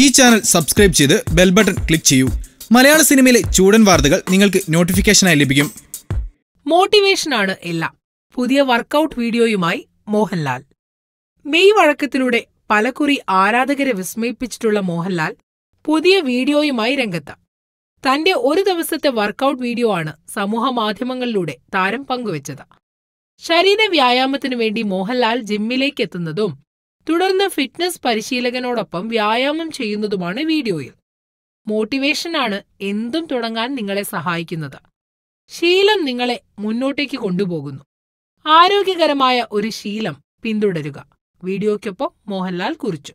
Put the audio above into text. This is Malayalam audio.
ഈ ചാനൽ സബ്സ്ക്രൈബ് ചെയ്ത് ബെൽ ബട്ടൺ ക്ലിക്ക് ചെയ്യൂ മലയാള സിനിമയിലെ ചൂടൻ വാർത്തകൾ നിങ്ങൾക്ക് നോട്ടിഫിക്കേഷനായി ലഭിക്കും ആണ് എല്ലാം പുതിയ വർക്കൗട്ട് വീഡിയോയുമായി മോഹൻലാൽ മെയ് വഴക്കത്തിലൂടെ പലകുറി ആരാധകരെ വിസ്മയിപ്പിച്ചിട്ടുള്ള മോഹൻലാൽ പുതിയ വീഡിയോയുമായി രംഗത്ത് തന്റെ ഒരു ദിവസത്തെ വർക്കൗട്ട് വീഡിയോ ആണ് സമൂഹ മാധ്യമങ്ങളിലൂടെ താരം പങ്കുവച്ചത് ശരീര വ്യായാമത്തിനു വേണ്ടി മോഹൻലാൽ ജിമ്മിലേക്കെത്തുന്നതും തുടർന്ന് ഫിറ്റ്നസ് പരിശീലകനോടൊപ്പം വ്യായാമം ചെയ്യുന്നതുമാണ് വീഡിയോയിൽ മോട്ടിവേഷനാണ് എന്തും തുടങ്ങാൻ നിങ്ങളെ സഹായിക്കുന്നത് ശീലം നിങ്ങളെ മുന്നോട്ടേക്ക് കൊണ്ടുപോകുന്നു ആരോഗ്യകരമായ ഒരു ശീലം പിന്തുടരുക വീഡിയോയ്ക്കൊപ്പം മോഹൻലാൽ കുറിച്ചു